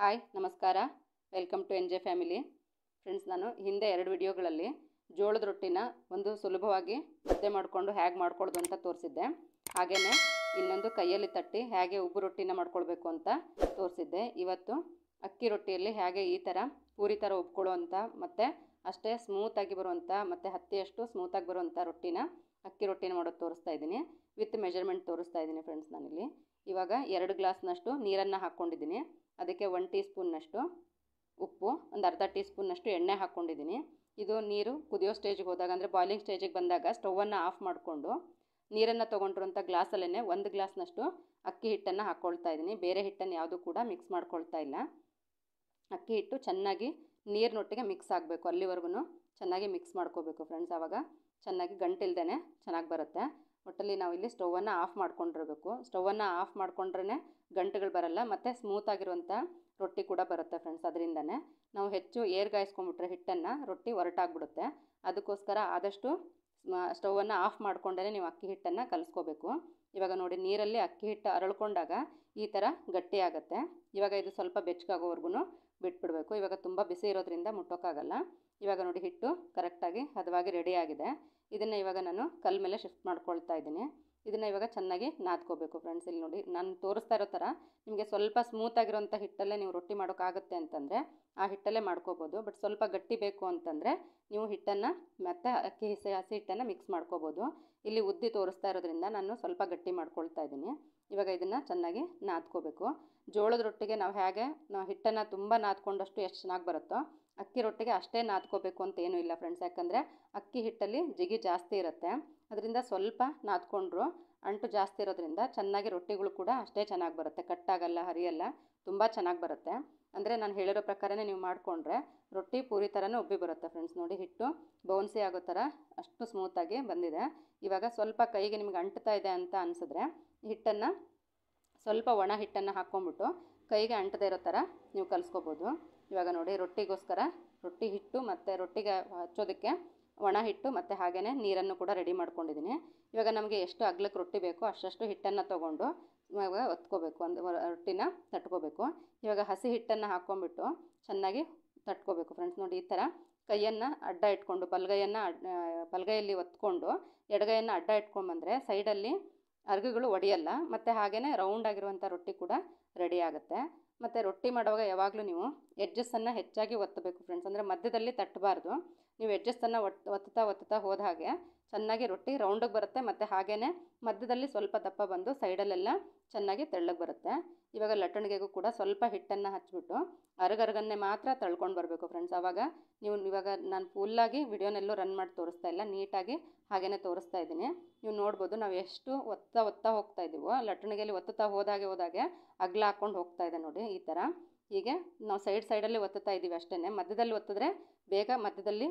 hi ನಮಸ್ಕಾರ welcome to N J family friends ನಾನು ಹಿಂದೆ ಎರಡು ವಿಡಿಯೋಗಳಲ್ಲಿ ಜೋಳದ ರೊಟ್ಟಿನ ಒಂದು ಸುಲಭವಾಗಿ ಮುದ್ದೆ ಮಾಡಿಕೊಂಡು ಹೇಗೆ ಮಾಡ್ಕೊಳ್ಳೋದು ಅಂತ ತೋರಿಸಿದ್ದೆ ಹಾಗೆಯೇ ಇನ್ನೊಂದು ಕೈಯಲ್ಲಿ ತಟ್ಟಿ ಹೇಗೆ ಉಬ್ಬು ರೊಟ್ಟಿನ ಮಾಡ್ಕೊಳ್ಬೇಕು ಅಂತ ತೋರಿಸಿದ್ದೆ ಇವತ್ತು ಅಕ್ಕಿ ರೊಟ್ಟಿಯಲ್ಲಿ ಹೇಗೆ ಈ ಥರ ಪೂರಿ ಥರ ಉಬ್ಕೊಳ್ಳುವಂಥ ಮತ್ತು ಅಷ್ಟೇ ಸ್ಮೂತಾಗಿ ಬರುವಂಥ ಮತ್ತು ಹತ್ತಿಯಷ್ಟು ಸ್ಮೂತಾಗಿ ಬರುವಂಥ ರೊಟ್ಟಿನ ಅಕ್ಕಿ ರೊಟ್ಟಿನ ಮಾಡೋದು ತೋರಿಸ್ತಾ ಇದ್ದೀನಿ ವಿತ್ ಮೆಜರ್ಮೆಂಟ್ ತೋರಿಸ್ತಾ ಇದ್ದೀನಿ ಫ್ರೆಂಡ್ಸ್ ನಾನಿಲ್ಲಿ ಇವಾಗ ಎರಡು ಗ್ಲಾಸ್ನಷ್ಟು ನೀರನ್ನು ಹಾಕ್ಕೊಂಡಿದ್ದೀನಿ ಅದಕ್ಕೆ ಒನ್ ಟೀ ಸ್ಪೂನ್ನಷ್ಟು ಉಪ್ಪು ಒಂದು ಅರ್ಧ ಟೀ ಸ್ಪೂನ್ನಷ್ಟು ಎಣ್ಣೆ ಹಾಕ್ಕೊಂಡಿದ್ದೀನಿ ಇದು ನೀರು ಕುದಿಯೋ ಸ್ಟೇಜಿಗೆ ಹೋದಾಗ ಅಂದರೆ ಬಾಯ್ಲಿಂಗ್ ಸ್ಟೇಜಿಗೆ ಬಂದಾಗ ಸ್ಟವನ್ನು ಆಫ್ ಮಾಡಿಕೊಂಡು ನೀರನ್ನು ತೊಗೊಂಡಿರೋಂಥ ಗ್ಲಾಸಲ್ಲೇ ಒಂದು ಗ್ಲಾಸ್ನಷ್ಟು ಅಕ್ಕಿ ಹಿಟ್ಟನ್ನು ಹಾಕ್ಕೊಳ್ತಾ ಇದ್ದೀನಿ ಬೇರೆ ಹಿಟ್ಟನ್ನು ಯಾವುದೂ ಕೂಡ ಮಿಕ್ಸ್ ಮಾಡ್ಕೊಳ್ತಾ ಇಲ್ಲ ಅಕ್ಕಿ ಹಿಟ್ಟು ಚೆನ್ನಾಗಿ ನೀರಿನೊಟ್ಟಿಗೆ ಮಿಕ್ಸ್ ಆಗಬೇಕು ಅಲ್ಲಿವರೆಗೂ ಚೆನ್ನಾಗಿ ಮಿಕ್ಸ್ ಮಾಡ್ಕೋಬೇಕು ಫ್ರೆಂಡ್ಸ್ ಆವಾಗ ಚೆನ್ನಾಗಿ ಗಂಟಿಲ್ದೇ ಚೆನ್ನಾಗಿ ಬರುತ್ತೆ ಒಟ್ಟಲ್ಲಿ ನಾವು ಇಲ್ಲಿ ಸ್ಟೌವನ್ನು ಆಫ್ ಮಾಡ್ಕೊಂಡಿರಬೇಕು ಸ್ಟೌವನ್ನು ಆಫ್ ಮಾಡ್ಕೊಂಡ್ರೇ ಗಂಟೆಗಳು ಬರಲ್ಲ ಮತ್ತು ಸ್ಮೂತ್ ರೊಟ್ಟಿ ಕೂಡ ಬರುತ್ತೆ ಫ್ರೆಂಡ್ಸ್ ಅದರಿಂದನೇ ನಾವು ಹೆಚ್ಚು ಏರ್ ಹಿಟ್ಟನ್ನು ರೊಟ್ಟಿ ಒರಟಾಗ್ಬಿಡುತ್ತೆ ಅದಕ್ಕೋಸ್ಕರ ಆದಷ್ಟು ಸ್ಟೌವನ್ನು ಆಫ್ ಮಾಡ್ಕೊಂಡೇ ನೀವು ಅಕ್ಕಿ ಹಿಟ್ಟನ್ನು ಕಲಿಸ್ಕೋಬೇಕು ಇವಾಗ ನೋಡಿ ನೀರಲ್ಲಿ ಅಕ್ಕಿ ಹಿಟ್ಟು ಅರಳ್ಕೊಂಡಾಗ ಈ ಥರ ಗಟ್ಟಿಯಾಗುತ್ತೆ ಇವಾಗ ಇದು ಸ್ವಲ್ಪ ಬೆಚ್ಚಗಾಗೋವರೆಗೂ ಬಿಟ್ಬಿಡಬೇಕು ಇವಾಗ ತುಂಬ ಬಿಸಿ ಇರೋದ್ರಿಂದ ಮುಟ್ಟೋಕ್ಕಾಗಲ್ಲ ಇವಾಗ ನೋಡಿ ಹಿಟ್ಟು ಕರೆಕ್ಟಾಗಿ ಹದವಾಗಿ ರೆಡಿಯಾಗಿದೆ ಇದನ್ನು ಇವಾಗ ನಾನು ಕಲ್ಲು ಮೇಲೆ ಶಿಫ್ಟ್ ಮಾಡ್ಕೊಳ್ತಾ ಇದ್ದೀನಿ ಇದನ್ನು ಇವಾಗ ಚೆನ್ನಾಗಿ ನಾದ್ಕೋಬೇಕು ಫ್ರೆಂಡ್ಸ್ ಇಲ್ಲಿ ನೋಡಿ ನಾನು ತೋರಿಸ್ತಾ ಇರೋ ಥರ ನಿಮಗೆ ಸ್ವಲ್ಪ ಸ್ಮೂತಾಗಿರೋಂಥ ಹಿಟ್ಟಲ್ಲೇ ನೀವು ರೊಟ್ಟಿ ಮಾಡೋಕ್ಕಾಗುತ್ತೆ ಅಂತಂದರೆ ಆ ಹಿಟ್ಟಲ್ಲೇ ಮಾಡ್ಕೋಬೋದು ಬಟ್ ಸ್ವಲ್ಪ ಗಟ್ಟಿ ಬೇಕು ಅಂತಂದರೆ ನೀವು ಹಿಟ್ಟನ್ನು ಮತ್ತೆ ಅಕ್ಕಿ ಹಿಸಿ ಹಸಿ ಹಿಟ್ಟನ್ನು ಮಿಕ್ಸ್ ಮಾಡ್ಕೋಬೋದು ಇಲ್ಲಿ ಉದ್ದಿ ತೋರಿಸ್ತಾ ಇರೋದ್ರಿಂದ ನಾನು ಸ್ವಲ್ಪ ಗಟ್ಟಿ ಮಾಡ್ಕೊಳ್ತಾ ಇದ್ದೀನಿ ಇವಾಗ ಇದನ್ನು ಚೆನ್ನಾಗಿ ನಾದ್ಕೋಬೇಕು ಜೋಳದ ರೊಟ್ಟಿಗೆ ನಾವು ಹೇಗೆ ನಾವು ಹಿಟ್ಟನ್ನು ತುಂಬ ನಾದ್ಕೊಂಡಷ್ಟು ಎಷ್ಟು ಚೆನ್ನಾಗಿ ಬರುತ್ತೋ ಅಕ್ಕಿ ರೊಟ್ಟಿಗೆ ಅಷ್ಟೇ ನಾದ್ಕೋಬೇಕು ಅಂತ ಏನೂ ಇಲ್ಲ ಫ್ರೆಂಡ್ಸ್ ಯಾಕಂದರೆ ಅಕ್ಕಿ ಹಿಟ್ಟಲ್ಲಿ ಜಿಗಿ ಜಾಸ್ತಿ ಇರುತ್ತೆ ಅದರಿಂದ ಸ್ವಲ್ಪ ನಾದ್ಕೊಂಡ್ರು ಅಂಟು ಜಾಸ್ತಿ ಇರೋದ್ರಿಂದ ಚೆನ್ನಾಗಿ ರೊಟ್ಟಿಗಳು ಕೂಡ ಅಷ್ಟೇ ಚೆನ್ನಾಗಿ ಬರುತ್ತೆ ಕಟ್ಟಾಗಲ್ಲ ಹರಿಯಲ್ಲ ತುಂಬ ಚೆನ್ನಾಗಿ ಬರುತ್ತೆ ಅಂದರೆ ನಾನು ಹೇಳಿರೋ ಪ್ರಕಾರನೇ ನೀವು ಮಾಡಿಕೊಂಡ್ರೆ ರೊಟ್ಟಿ ಪೂರಿ ಥರನೇ ಉಬ್ಬಿ ಬರುತ್ತೆ ಫ್ರೆಂಡ್ಸ್ ನೋಡಿ ಹಿಟ್ಟು ಬೌನ್ಸಿ ಆಗೋ ಥರ ಅಷ್ಟು ಸ್ಮೂತಾಗಿ ಬಂದಿದೆ ಇವಾಗ ಸ್ವಲ್ಪ ಕೈಗೆ ನಿಮ್ಗೆ ಅಂಟ್ತಾ ಇದೆ ಅಂತ ಅನಿಸಿದ್ರೆ ಹಿಟ್ಟನ್ನು ಸ್ವಲ್ಪ ಒಣ ಹಿಟ್ಟನ್ನು ಹಾಕ್ಕೊಂಬಿಟ್ಟು ಕೈಗೆ ಅಂಟದೇ ಇರೋ ಥರ ನೀವು ಕಲಿಸ್ಕೋಬೋದು ಇವಾಗ ನೋಡಿ ರೊಟ್ಟಿಗೋಸ್ಕರ ರೊಟ್ಟಿ ಹಿಟ್ಟು ಮತ್ತು ರೊಟ್ಟಿಗೆ ಹಚ್ಚೋದಕ್ಕೆ ಒಣ ಹಿಟ್ಟು ಮತ್ತು ಹಾಗೆಯೇ ನೀರನ್ನು ಕೂಡ ರೆಡಿ ಮಾಡ್ಕೊಂಡಿದ್ದೀನಿ ಇವಾಗ ನಮಗೆ ಎಷ್ಟು ಅಗ್ಲಕ್ಕೆ ರೊಟ್ಟಿ ಬೇಕೋ ಅಷ್ಟಷ್ಟು ಹಿಟ್ಟನ್ನು ತೊಗೊಂಡು ಇವಾಗ ಒತ್ಕೋಬೇಕು ಒಂದು ರೊಟ್ಟಿನ ತಟ್ಕೋಬೇಕು ಇವಾಗ ಹಸಿ ಹಿಟ್ಟನ್ನು ಹಾಕ್ಕೊಂಬಿಟ್ಟು ಚೆನ್ನಾಗಿ ತಟ್ಕೋಬೇಕು ಫ್ರೆಂಡ್ಸ್ ನೋಡಿ ಈ ಥರ ಕೈಯನ್ನು ಅಡ್ಡ ಇಟ್ಕೊಂಡು ಬಲ್ಗೈಯನ್ನು ಬಲ್ಗೈಯಲ್ಲಿ ಒತ್ಕೊಂಡು ಎಡಗೈಯನ್ನು ಅಡ್ಡ ಇಟ್ಕೊಂಬಂದರೆ ಸೈಡಲ್ಲಿ ಅರ್ಗುಗಳು ಒಡೆಯಲ್ಲ ಮತ್ತು ಹಾಗೆಯೇ ರೌಂಡ್ ಆಗಿರುವಂಥ ರೊಟ್ಟಿ ಕೂಡ ರೆಡಿ ಆಗುತ್ತೆ ಮತ್ತು ರೊಟ್ಟಿ ಮಾಡುವಾಗ ಯಾವಾಗಲೂ ನೀವು ಎಡ್ಜಸ್ಸನ್ನು ಹೆಚ್ಚಾಗಿ ಒತ್ತಬೇಕು ಫ್ರೆಂಡ್ಸ್ ಅಂದರೆ ಮಧ್ಯದಲ್ಲಿ ತಟ್ಟಬಾರ್ದು ನೀವು ಎಡ್ಜಸ್ಸನ್ನು ಒತ್ ಒತ್ತುತ್ತಾ ಒತ್ತುತ್ತಾ ಹೋದ ಹಾಗೆ ಚೆನ್ನಾಗಿ ರೊಟ್ಟಿ ರೌಂಡಿಗೆ ಬರುತ್ತೆ ಮತ್ತು ಹಾಗೆಯೇ ಮಧ್ಯದಲ್ಲಿ ಸ್ವಲ್ಪ ದಪ್ಪ ಬಂದು ಸೈಡಲ್ಲೆಲ್ಲ ಚೆನ್ನಾಗಿ ತೆಳ್ಳಗೆ ಬರುತ್ತೆ ಇವಾಗ ಲಟ್ಟಣಿಗೆಗೂ ಕೂಡ ಸ್ವಲ್ಪ ಹಿಟ್ಟನ್ನು ಹಚ್ಚಿಬಿಟ್ಟು ಅರಗರಗನ್ನೇ ಮಾತ್ರ ತಳ್ಕೊಂಡು ಬರಬೇಕು ಫ್ರೆಂಡ್ಸ್ ಆವಾಗ ನೀವು ಇವಾಗ ನಾನು ಫುಲ್ಲಾಗಿ ವಿಡಿಯೋನೆಲ್ಲೂ ರನ್ ಮಾಡಿ ತೋರಿಸ್ತಾ ಇಲ್ಲ ನೀಟಾಗಿ ಹಾಗೇ ತೋರಿಸ್ತಾ ಇದ್ದೀನಿ ನೀವು ನೋಡ್ಬೋದು ನಾವು ಎಷ್ಟು ಒತ್ತಾ ಒತ್ತಾ ಹೋಗ್ತಾ ಇದ್ದೀವೋ ಲಟ್ಟಣಿಗೆಯಲ್ಲಿ ಒತ್ತುತ್ತಾ ಹೋದಾಗೆ ಹೋದಾಗೆ ಅಗ್ಲ ಹಾಕ್ಕೊಂಡು ಹೋಗ್ತಾ ಇದೆ ನೋಡಿ ಈ ಥರ ಹೀಗೆ ನಾವು ಸೈಡ್ ಸೈಡಲ್ಲಿ ಒತ್ತುತ್ತಾ ಇದ್ದೀವಿ ಅಷ್ಟೇ ಮಧ್ಯದಲ್ಲಿ ಒತ್ತಿದ್ರೆ ಬೇಗ ಮಧ್ಯದಲ್ಲಿ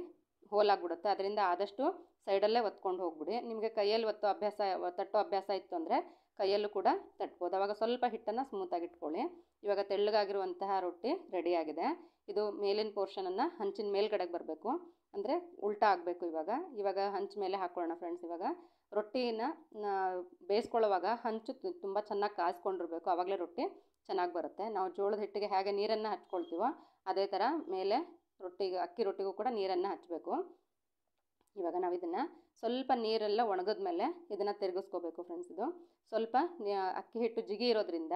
ಹೋಲಾಗ್ಬಿಡುತ್ತೆ ಅದರಿಂದ ಆದಷ್ಟು ಸೈಡಲ್ಲೇ ಒತ್ಕೊಂಡು ಹೋಗ್ಬಿಡಿ ನಿಮಗೆ ಕೈಯಲ್ಲಿ ಒತ್ತೋ ಅಭ್ಯಾಸ ತಟ್ಟೋ ಅಭ್ಯಾಸ ಇತ್ತು ಅಂದರೆ ಕೈಯಲ್ಲೂ ಕೂಡ ತಟ್ಬೋದು ಅವಾಗ ಸ್ವಲ್ಪ ಹಿಟ್ಟನ್ನು ಸ್ಮೂತಾಗಿಟ್ಕೊಳ್ಳಿ ಇಟ್ಕೊಳ್ಳಿ ಇವಾಗ ತೆಳ್ಳಗಾಗಿರುವಂತಹ ರೊಟ್ಟಿ ರೆಡಿಯಾಗಿದೆ ಇದು ಮೇಲಿನ ಪೋರ್ಷನನ್ನು ಹಂಚಿನ ಮೇಲ್ಗಡೆಗೆ ಬರಬೇಕು ಅಂದರೆ ಉಲ್ಟಾ ಆಗಬೇಕು ಇವಾಗ ಇವಾಗ ಹಂಚ್ ಮೇಲೆ ಹಾಕ್ಕೊಳ್ಳೋಣ ಫ್ರೆಂಡ್ಸ್ ಇವಾಗ ರೊಟ್ಟಿನ ಬೇಯಿಸ್ಕೊಳ್ಳೋವಾಗ ಹಂಚು ತುಂಬ ಚೆನ್ನಾಗಿ ಕಾಯಿಸ್ಕೊಂಡಿರ್ಬೇಕು ಆವಾಗಲೇ ರೊಟ್ಟಿ ಚೆನ್ನಾಗಿ ಬರುತ್ತೆ ನಾವು ಜೋಳದ ಹಿಟ್ಟಿಗೆ ಹೇಗೆ ನೀರನ್ನು ಹಚ್ಕೊಳ್ತೀವೋ ಅದೇ ಥರ ಮೇಲೆ ರೊಟ್ಟಿಗೆ ಅಕ್ಕಿ ರೊಟ್ಟಿಗೂ ಕೂಡ ನೀರನ್ನು ಹಚ್ಚಬೇಕು ಇವಾಗ ನಾವು ಇದನ್ನು ಸ್ವಲ್ಪ ನೀರೆಲ್ಲ ಒಣಗಿದ ಮೇಲೆ ಇದನ್ನು ತಿರುಗಿಸ್ಕೋಬೇಕು ಫ್ರೆಂಡ್ಸ್ ಇದು ಸ್ವಲ್ಪ ಅಕ್ಕಿ ಹಿಟ್ಟು ಜಿಗಿ ಇರೋದ್ರಿಂದ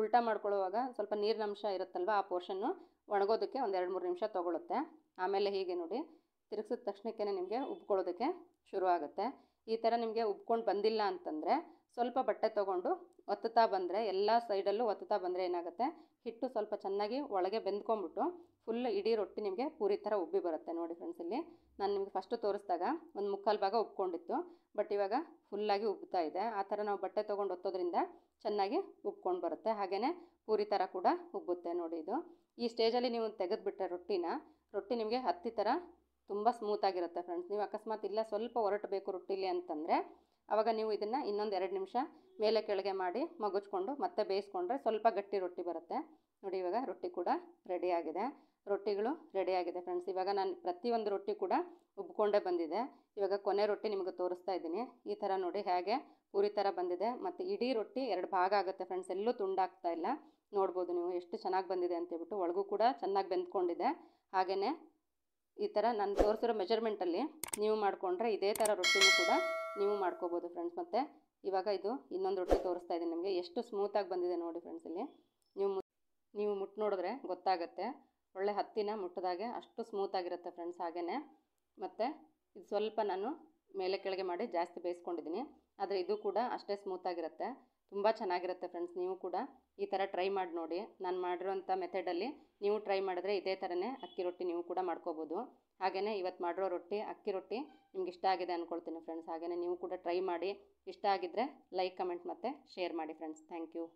ಉಲ್ಟಾ ಮಾಡ್ಕೊಳ್ಳುವಾಗ ಸ್ವಲ್ಪ ನೀರಿನ ಅಂಶ ಇರುತ್ತಲ್ವ ಆ ಪೋರ್ಷನ್ನು ಒಣಗೋದಕ್ಕೆ ಒಂದು ಎರಡು ಮೂರು ನಿಮಿಷ ತೊಗೊಳುತ್ತೆ ಆಮೇಲೆ ಹೀಗೆ ನೋಡಿ ತಿರುಗಿಸಿದ ತಕ್ಷಣಕ್ಕೇ ನಿಮಗೆ ಉಬ್ಕೊಳ್ಳೋದಕ್ಕೆ ಶುರು ಆಗುತ್ತೆ ಈ ಥರ ನಿಮಗೆ ಉಬ್ಕೊಂಡು ಬಂದಿಲ್ಲ ಅಂತಂದರೆ ಸ್ವಲ್ಪ ಬಟ್ಟೆ ತೊಗೊಂಡು ಒತ್ತುತ್ತಾ ಬಂದರೆ ಎಲ್ಲ ಸೈಡಲ್ಲೂ ಒತ್ತುತ್ತಾ ಬಂದರೆ ಏನಾಗುತ್ತೆ ಹಿಟ್ಟು ಸ್ವಲ್ಪ ಚೆನ್ನಾಗಿ ಒಳಗೆ ಬೆಂದ್ಕೊಂಬಿಟ್ಟು ಫುಲ್ ಇಡೀ ರೊಟ್ಟಿ ನಿಮಗೆ ಪೂರಿ ಥರ ಉಬ್ಬಿ ಬರುತ್ತೆ ನೋಡಿ ಫ್ರೆಂಡ್ಸ್ ಇಲ್ಲಿ ನಾನು ನಿಮಗೆ ಫಸ್ಟು ತೋರಿಸಿದಾಗ ಒಂದು ಮುಕ್ಕಾಲು ಭಾಗ ಉಬ್ಕೊಂಡಿತ್ತು ಬಟ್ ಇವಾಗ ಫುಲ್ಲಾಗಿ ಉಬ್ತಾ ಇದೆ ಆ ಥರ ನಾವು ಬಟ್ಟೆ ತೊಗೊಂಡು ಒತ್ತೋದ್ರಿಂದ ಚೆನ್ನಾಗಿ ಉಬ್ಕೊಂಡು ಬರುತ್ತೆ ಹಾಗೆಯೇ ಪೂರಿ ಥರ ಕೂಡ ಉಬ್ಬುತ್ತೆ ನೋಡಿ ಇದು ಈ ಸ್ಟೇಜಲ್ಲಿ ನೀವು ತೆಗೆದುಬಿಟ್ರೆ ರೊಟ್ಟಿನ ರೊಟ್ಟಿ ನಿಮಗೆ ಹತ್ತಿ ಥರ ತುಂಬ ಸ್ಮೂತಾಗಿರುತ್ತೆ ಫ್ರೆಂಡ್ಸ್ ನೀವು ಅಕಸ್ಮಾತ್ ಇಲ್ಲ ಸ್ವಲ್ಪ ಹೊರಟಬೇಕು ರೊಟ್ಟಿಲಿ ಅಂತಂದರೆ ಆವಾಗ ನೀವು ಇದನ್ನು ಇನ್ನೊಂದು ಎರಡು ನಿಮಿಷ ಮೇಲೆ ಕೆಳಗೆ ಮಾಡಿ ಮಗುಚ್ಕೊಂಡು ಮತ್ತೆ ಬೇಯಿಸ್ಕೊಂಡ್ರೆ ಸ್ವಲ್ಪ ಗಟ್ಟಿ ರೊಟ್ಟಿ ಬರುತ್ತೆ ನೋಡಿ ಇವಾಗ ರೊಟ್ಟಿ ಕೂಡ ರೆಡಿಯಾಗಿದೆ ರೊಟ್ಟಿಗಳು ರೆಡಿಯಾಗಿದೆ ಫ್ರೆಂಡ್ಸ್ ಇವಾಗ ನಾನು ಪ್ರತಿಯೊಂದು ರೊಟ್ಟಿ ಕೂಡ ಉಬ್ಕೊಂಡೇ ಬಂದಿದೆ ಇವಾಗ ಕೊನೆ ರೊಟ್ಟಿ ನಿಮಗೆ ತೋರಿಸ್ತಾ ಇದ್ದೀನಿ ಈ ಥರ ನೋಡಿ ಹೇಗೆ ಪೂರಿ ಥರ ಬಂದಿದೆ ಮತ್ತು ಇಡೀ ರೊಟ್ಟಿ ಎರಡು ಭಾಗ ಆಗುತ್ತೆ ಫ್ರೆಂಡ್ಸ್ ಎಲ್ಲೂ ತುಂಡಾಗ್ತಾ ಇಲ್ಲ ನೋಡ್ಬೋದು ನೀವು ಎಷ್ಟು ಚೆನ್ನಾಗಿ ಬಂದಿದೆ ಅಂತೇಳ್ಬಿಟ್ಟು ಒಳಗೂ ಕೂಡ ಚೆನ್ನಾಗಿ ಬೆಂದ್ಕೊಂಡಿದೆ ಹಾಗೆಯೇ ಈ ಥರ ನಾನು ತೋರಿಸಿರೋ ಮೆಜರ್ಮೆಂಟಲ್ಲಿ ನೀವು ಮಾಡಿಕೊಂಡ್ರೆ ಇದೇ ಥರ ರೊಟ್ಟಿನೂ ಕೂಡ ನೀವು ಮಾಡ್ಕೋಬೋದು ಫ್ರೆಂಡ್ಸ್ ಮತ್ತು ಇವಾಗ ಇದು ಇನ್ನೊಂದು ರೊಟ್ಟಿ ತೋರಿಸ್ತಾ ಇದ್ದೀನಿ ನಿಮಗೆ ಎಷ್ಟು ಸ್ಮೂತಾಗಿ ಬಂದಿದೆ ನೋಡಿ ಫ್ರೆಂಡ್ಸ್ ಇಲ್ಲಿ ನೀವು ನೀವು ಮುಟ್ಟು ನೋಡಿದ್ರೆ ಗೊತ್ತಾಗುತ್ತೆ ಒಳ್ಳೆ ಹತ್ತಿನ ಮುಟ್ಟದಾಗೆ ಅಷ್ಟು ಸ್ಮೂತಾಗಿರುತ್ತೆ ಫ್ರೆಂಡ್ಸ್ ಹಾಗೆಯೇ ಮತ್ತು ಇದು ಸ್ವಲ್ಪ ನಾನು ಮೇಲೆ ಕೆಳಗೆ ಮಾಡಿ ಜಾಸ್ತಿ ಬೇಯಿಸ್ಕೊಂಡಿದ್ದೀನಿ ಆದರೆ ಇದು ಕೂಡ ಅಷ್ಟೇ ಸ್ಮೂತಾಗಿರುತ್ತೆ ತುಂಬ ಚೆನ್ನಾಗಿರುತ್ತೆ ಫ್ರೆಂಡ್ಸ್ ನೀವು ಕೂಡ ಈ ಥರ ಟ್ರೈ ಮಾಡಿ ನೋಡಿ ನಾನು ಮಾಡಿರೋಂಥ ಮೆಥಡಲ್ಲಿ ನೀವು ಟ್ರೈ ಮಾಡಿದ್ರೆ ಇದೇ ಥರನೇ ಅಕ್ಕಿ ರೊಟ್ಟಿ ನೀವು ಕೂಡ ಮಾಡ್ಕೋಬೋದು ಹಾಗೆಯೇ ಇವತ್ತು ಮಾಡಿರೋ ರೊಟ್ಟಿ ಅಕ್ಕಿ ರೊಟ್ಟಿ ನಿಮ್ಗೆ ಇಷ್ಟ ಆಗಿದೆ ಅಂದ್ಕೊಳ್ತೀನಿ ಫ್ರೆಂಡ್ಸ್ ಹಾಗೆಯೇ ನೀವು ಕೂಡ ಟ್ರೈ ಮಾಡಿ ಇಷ್ಟ ಆಗಿದ್ದರೆ ಲೈಕ್ ಕಮೆಂಟ್ ಮತ್ತು ಶೇರ್ ಮಾಡಿ ಫ್ರೆಂಡ್ಸ್ ಥ್ಯಾಂಕ್ ಯು